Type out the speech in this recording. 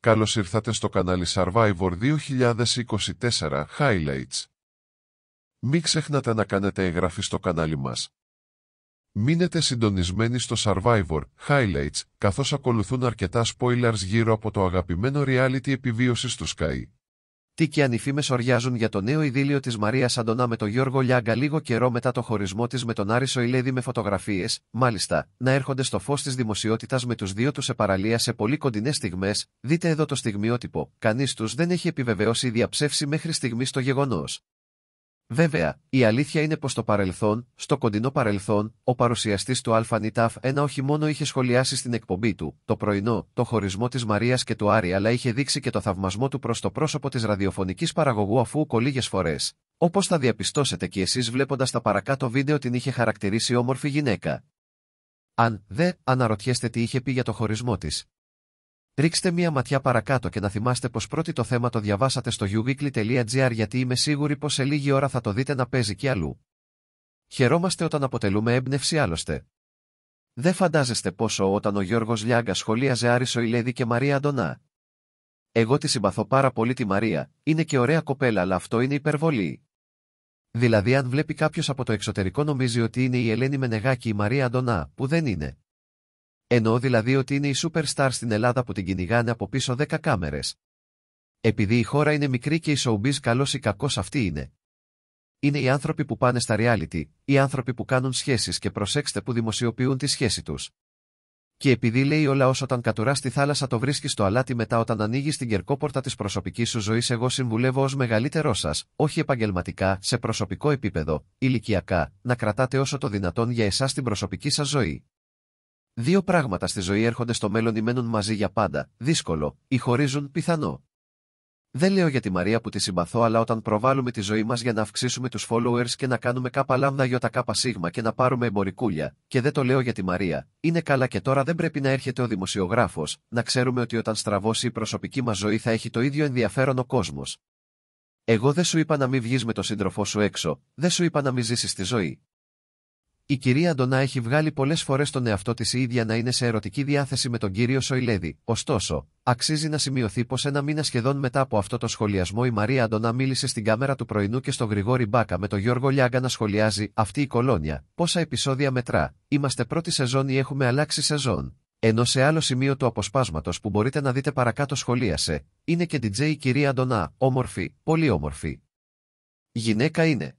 Καλώς ήρθατε στο κανάλι Survivor 2024 Highlights. Μην ξεχνάτε να κάνετε εγγραφή στο κανάλι μας. Μείνετε συντονισμένοι στο Survivor Highlights, καθώς ακολουθούν αρκετά spoilers γύρω από το αγαπημένο reality επιβίωσης του Sky. Τι και αν οι φήμες οριάζουν για το νέο ιδίλιο της Μαρίας Αντωνά με τον Γιώργο Λιάγκα λίγο καιρό μετά το χωρισμό της με τον Άρη Σοηλέδη με φωτογραφίες, μάλιστα, να έρχονται στο φως της δημοσιότητας με τους δύο τους σε παραλία σε πολύ κοντινές στιγμές, δείτε εδώ το στιγμιότυπο. Κανείς τους δεν έχει επιβεβαιώσει ή διαψεύσει μέχρι στιγμής το γεγονός. Βέβαια, η αλήθεια είναι πως στο παρελθόν, στο κοντινό παρελθόν, ο παρουσιαστής του ΑΝΙΤΑΦ ένα όχι μόνο είχε σχολιάσει στην εκπομπή του, το πρωινό, το χωρισμό της Μαρίας και του Άρη, αλλά είχε δείξει και το θαυμασμό του προς το πρόσωπο της ραδιοφωνικής παραγωγού αφού κολλήγες φορές, όπως θα διαπιστώσετε κι εσείς βλέποντας τα παρακάτω βίντεο, την είχε χαρακτηρίσει όμορφη γυναίκα. Αν δε αναρωτιέστε τι είχε πει για το χωρισμό της, Ρίξτε μία ματιά παρακάτω και να θυμάστε πως πρώτη το θέμα το διαβάσατε στο uweekly.gr γιατί είμαι σίγουρη πως σε λίγη ώρα θα το δείτε να παίζει και αλλού. Χαιρόμαστε όταν αποτελούμε έμπνευση άλλωστε. Δεν φαντάζεστε πόσο όταν ο Γιώργος Λιάγκα σχολίαζε Άρισο Ηλέδη και Μαρία Αντωνά. Εγώ τη συμπαθώ πάρα πολύ τη Μαρία, είναι και ωραία κοπέλα αλλά αυτό είναι υπερβολή. Δηλαδή αν βλέπει κάποιος από το εξωτερικό νομίζει ότι είναι η Ελένη Μενεγάκη η Μαρία Αντωνά, που δεν είναι. Εννοώ δηλαδή ότι είναι οι superstar στην Ελλάδα που την κυνηγάνε από πίσω 10 κάμερες. Επειδή η χώρα είναι μικρή και η showbiz καλός ή κακός αυτή είναι. Είναι οι άνθρωποι που πάνε στα reality, οι άνθρωποι που κάνουν σχέσεις και προσέξτε που δημοσιοποιούν τη σχέση τους. Και επειδή λέει ο λαός όταν κατουρά στη θάλασσα το βρίσκεις στο αλάτι μετά όταν ανοίγεις την κερκόπορτα της προσωπικής σου ζωής, εγώ συμβουλεύω ως μεγαλύτερό σας, όχι επαγγελματικά, σε προσωπικό επίπεδο, ηλικιακά, να κρατάτε όσο το δυνατόν για εσάς την προσωπική σας ζωή. Δύο πράγματα στη ζωή έρχονται στο μέλλον ή μένουν μαζί για πάντα, δύσκολο, ή χωρίζουν, πιθανό. Δεν λέω για τη Μαρία που τη συμπαθώ, αλλά όταν προβάλλουμε τη ζωή μας για να αυξήσουμε τους followers και να κάνουμε κάπα λάμδα γιώτα κάπα σίγμα και να πάρουμε εμπορικούλια, και δεν το λέω για τη Μαρία, είναι καλά και τώρα δεν πρέπει να έρχεται ο δημοσιογράφος, να ξέρουμε ότι όταν στραβώσει η προσωπική μας ζωή θα έχει το ίδιο ενδιαφέρον ο κόσμος. Εγώ δεν σου είπα να μην βγεις με τον σύντροφό σου έξω, δεν σου είπα να μην ζήσεις τη ζωή. Η κυρία Αντωνά έχει βγάλει πολλές φορές τον εαυτό της η ίδια να είναι σε ερωτική διάθεση με τον κύριο Σοηλέδη. Ωστόσο, αξίζει να σημειωθεί πως ένα μήνα σχεδόν μετά από αυτό το σχολιασμό η Μαρία Αντωνά μίλησε στην κάμερα του πρωινού και στο Γρηγόρη Μπάκα με τον Γιώργο Λιάγκα να σχολιάζει Αυτή η κολόνια. Πόσα επεισόδια μετρά. Είμαστε πρώτη σεζόν ή έχουμε αλλάξει σεζόν. Ενώ σε άλλο σημείο του αποσπάσματος που μπορείτε να δείτε παρακάτω σχολίασε, είναι και DJ η κυρία Αντωνά, όμορφη, πολύ όμορφη. Γυναίκα είναι.